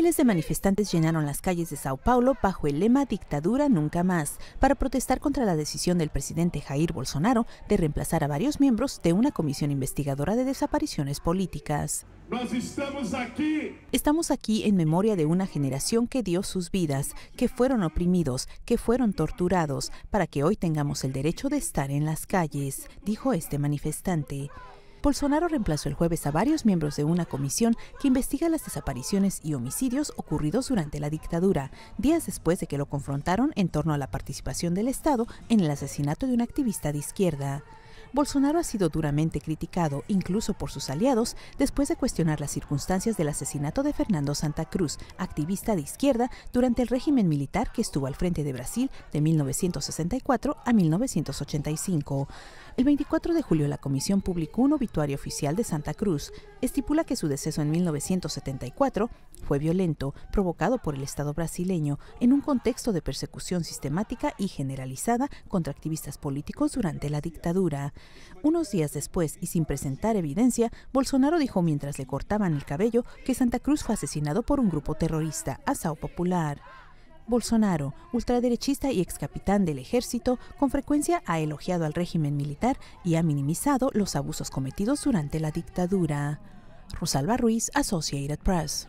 Miles de manifestantes llenaron las calles de Sao Paulo bajo el lema Dictadura nunca más para protestar contra la decisión del presidente Jair Bolsonaro de reemplazar a varios miembros de una comisión investigadora de desapariciones políticas. Estamos aquí. estamos aquí. en memoria de una generación que dio sus vidas, que fueron oprimidos, que fueron torturados, para que hoy tengamos el derecho de estar en las calles, dijo este manifestante. Bolsonaro reemplazó el jueves a varios miembros de una comisión que investiga las desapariciones y homicidios ocurridos durante la dictadura, días después de que lo confrontaron en torno a la participación del Estado en el asesinato de un activista de izquierda. Bolsonaro ha sido duramente criticado, incluso por sus aliados, después de cuestionar las circunstancias del asesinato de Fernando Santa Cruz, activista de izquierda, durante el régimen militar que estuvo al frente de Brasil de 1964 a 1985. El 24 de julio la comisión publicó un obituario oficial de Santa Cruz. Estipula que su deceso en 1974 fue violento, provocado por el Estado brasileño, en un contexto de persecución sistemática y generalizada contra activistas políticos durante la dictadura. Unos días después, y sin presentar evidencia, Bolsonaro dijo mientras le cortaban el cabello que Santa Cruz fue asesinado por un grupo terrorista, Asao Popular. Bolsonaro, ultraderechista y excapitán del ejército, con frecuencia ha elogiado al régimen militar y ha minimizado los abusos cometidos durante la dictadura. Rosalba Ruiz, Associated Press.